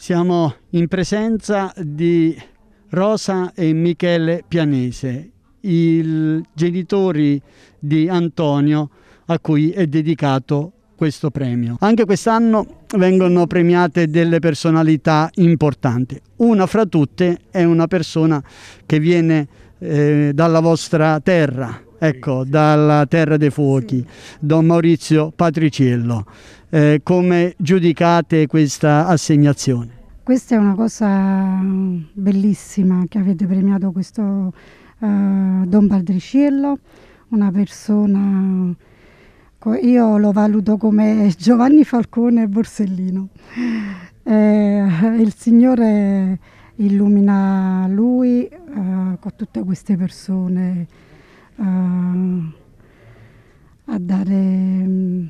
Siamo in presenza di Rosa e Michele Pianese, i genitori di Antonio a cui è dedicato questo premio. Anche quest'anno vengono premiate delle personalità importanti. Una fra tutte è una persona che viene eh, dalla vostra terra, ecco, dalla Terra dei Fuochi, Don Maurizio Patriciello. Eh, come giudicate questa assegnazione? Questa è una cosa mm, bellissima che avete premiato questo uh, Don Baldricello, una persona, io lo valuto come Giovanni Falcone Borsellino. Eh, il Signore illumina lui eh, con tutte queste persone eh, a dare mm,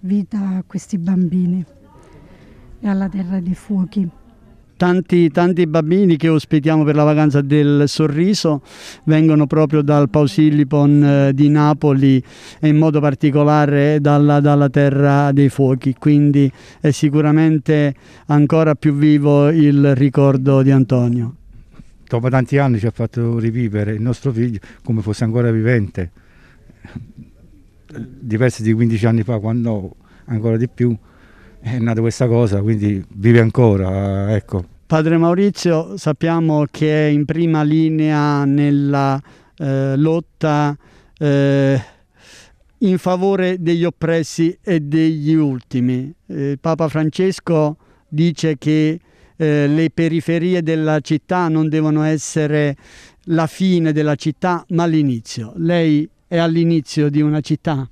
vita a questi bambini e alla terra dei fuochi. Tanti, tanti, bambini che ospitiamo per la vacanza del sorriso vengono proprio dal Pausillipon eh, di Napoli e in modo particolare dalla, dalla terra dei fuochi, quindi è sicuramente ancora più vivo il ricordo di Antonio. Dopo tanti anni ci ha fatto rivivere il nostro figlio come fosse ancora vivente, diversi di 15 anni fa, quando ancora di più, è nata questa cosa, quindi vive ancora, ecco. Padre Maurizio, sappiamo che è in prima linea nella eh, lotta eh, in favore degli oppressi e degli ultimi. Eh, Papa Francesco dice che eh, le periferie della città non devono essere la fine della città, ma l'inizio. Lei è all'inizio di una città?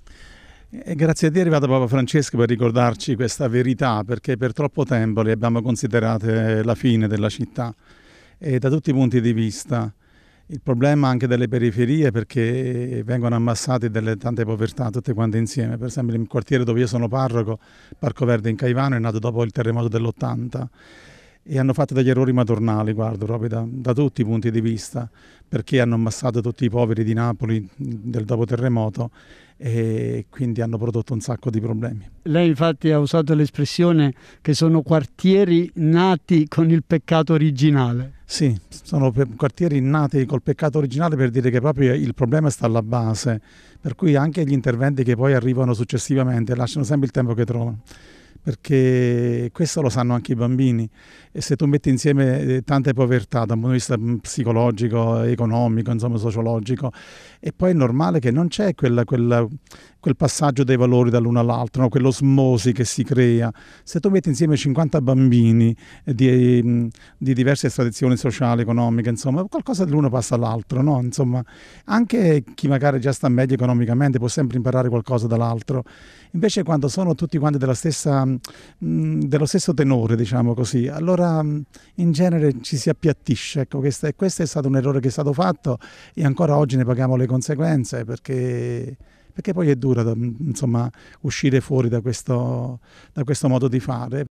E grazie a te è arrivato Papa Francesco per ricordarci questa verità, perché per troppo tempo le abbiamo considerate la fine della città e da tutti i punti di vista. Il problema anche delle periferie perché vengono ammassate delle tante povertà tutte quante insieme. Per esempio il quartiere dove io sono parroco, Parco Verde in Caivano, è nato dopo il terremoto dell'80 e hanno fatto degli errori madornali, guardo, proprio da, da, tutti i punti di vista, perché hanno ammassato tutti i poveri di Napoli del dopo terremoto e quindi hanno prodotto un sacco di problemi. Lei infatti ha usato l'espressione che sono quartieri nati con il peccato originale. Sì, sono quartieri nati col peccato originale per dire che proprio il problema sta alla base, per cui anche gli interventi che poi arrivano successivamente lasciano sempre il tempo che trovano perché questo lo sanno anche i bambini e se tu metti insieme eh, tante povertà da un punto di vista mm, psicologico, economico, insomma sociologico, e poi è normale che non c'è quella, quella, quel passaggio dei valori dall'uno all'altro, no? quell'osmosi che si crea. Se tu metti insieme 50 bambini eh, di, mm, di diverse tradizioni sociali, economiche, insomma, qualcosa dell'uno passa all'altro, no? Insomma, anche chi magari già sta meglio economicamente può sempre imparare qualcosa dall'altro. Invece quando sono tutti quanti della stessa Mm, dello stesso tenore, diciamo così, allora mm, in genere ci si appiattisce. Ecco, questo è, questo è stato un errore che è stato fatto e ancora oggi ne paghiamo le conseguenze perché perché poi è dura mm, insomma, uscire fuori da questo, da questo modo di fare.